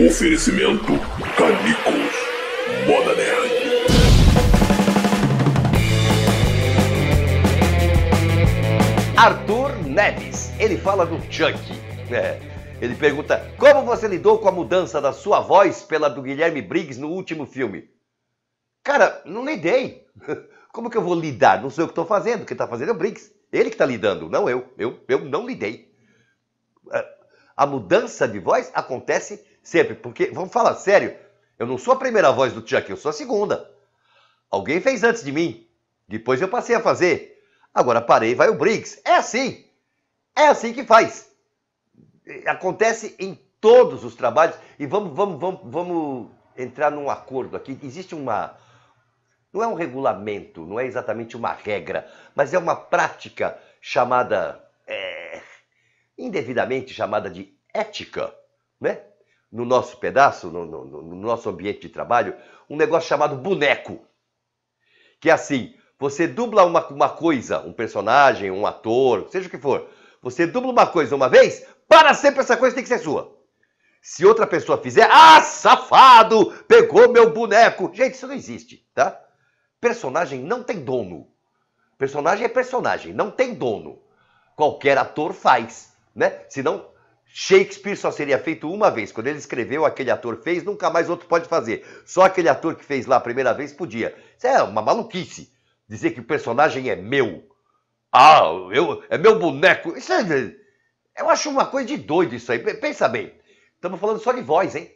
Oferecimento Canicos. Moda Nerd. Arthur Neves, ele fala do Chuck. É. Ele pergunta: Como você lidou com a mudança da sua voz pela do Guilherme Briggs no último filme? Cara, não lidei. Como que eu vou lidar? Não sei o que estou fazendo. Quem está fazendo é o Briggs. Ele que está lidando, não eu. Eu, eu não lidei. É, a mudança de voz acontece Sempre, porque, vamos falar sério, eu não sou a primeira voz do Chuck, eu sou a segunda. Alguém fez antes de mim. Depois eu passei a fazer. Agora parei, vai o Briggs. É assim. É assim que faz. Acontece em todos os trabalhos. E vamos, vamos, vamos, vamos entrar num acordo aqui. Existe uma. Não é um regulamento, não é exatamente uma regra, mas é uma prática chamada. É, indevidamente chamada de ética, né? no nosso pedaço, no, no, no nosso ambiente de trabalho, um negócio chamado boneco. Que é assim, você dubla uma, uma coisa, um personagem, um ator, seja o que for. Você dubla uma coisa uma vez, para sempre essa coisa tem que ser sua. Se outra pessoa fizer, ah, safado, pegou meu boneco. Gente, isso não existe, tá? Personagem não tem dono. Personagem é personagem, não tem dono. Qualquer ator faz, né? Senão Shakespeare só seria feito uma vez. Quando ele escreveu, aquele ator fez, nunca mais outro pode fazer. Só aquele ator que fez lá a primeira vez podia. Isso é uma maluquice. Dizer que o personagem é meu. Ah, eu, é meu boneco. Isso é, eu acho uma coisa de doido isso aí. Pensa bem. Estamos falando só de voz, hein?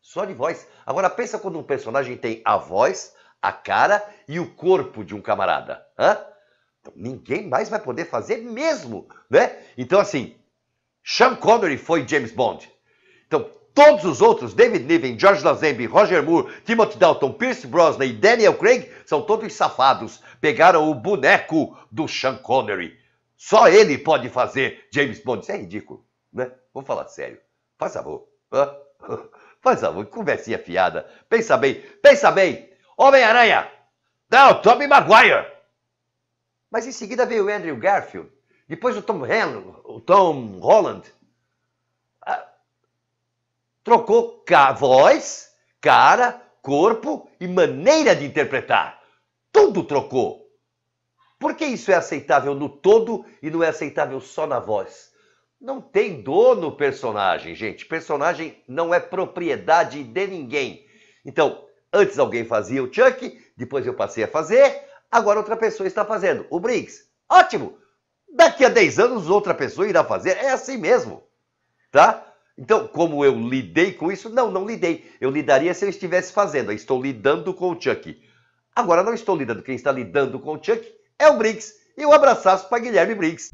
Só de voz. Agora pensa quando um personagem tem a voz, a cara e o corpo de um camarada. Hã? Então, ninguém mais vai poder fazer mesmo, né? Então assim, Sean Connery foi James Bond. Então, todos os outros, David Niven, George Lazenby, Roger Moore, Timothy Dalton, Pierce Brosnan e Daniel Craig, são todos safados. Pegaram o boneco do Sean Connery. Só ele pode fazer James Bond. Isso é ridículo, né? Vou falar sério. Faz amor. Faz amor. Conversinha fiada. Pensa bem. Pensa bem. Homem-Aranha. Não, Tobey Maguire. Mas em seguida veio o Andrew Garfield. Depois o Tom Hanks o Tom Holland, ah, trocou ca voz, cara, corpo e maneira de interpretar. Tudo trocou. Por que isso é aceitável no todo e não é aceitável só na voz? Não tem dono personagem, gente. Personagem não é propriedade de ninguém. Então, antes alguém fazia o Chuck, depois eu passei a fazer, agora outra pessoa está fazendo. O Briggs. Ótimo! Daqui a 10 anos, outra pessoa irá fazer. É assim mesmo, tá? Então, como eu lidei com isso? Não, não lidei. Eu lidaria se eu estivesse fazendo. Eu estou lidando com o Chuck. Agora não estou lidando. Quem está lidando com o Chuck é o Briggs. E um abraço para Guilherme Briggs.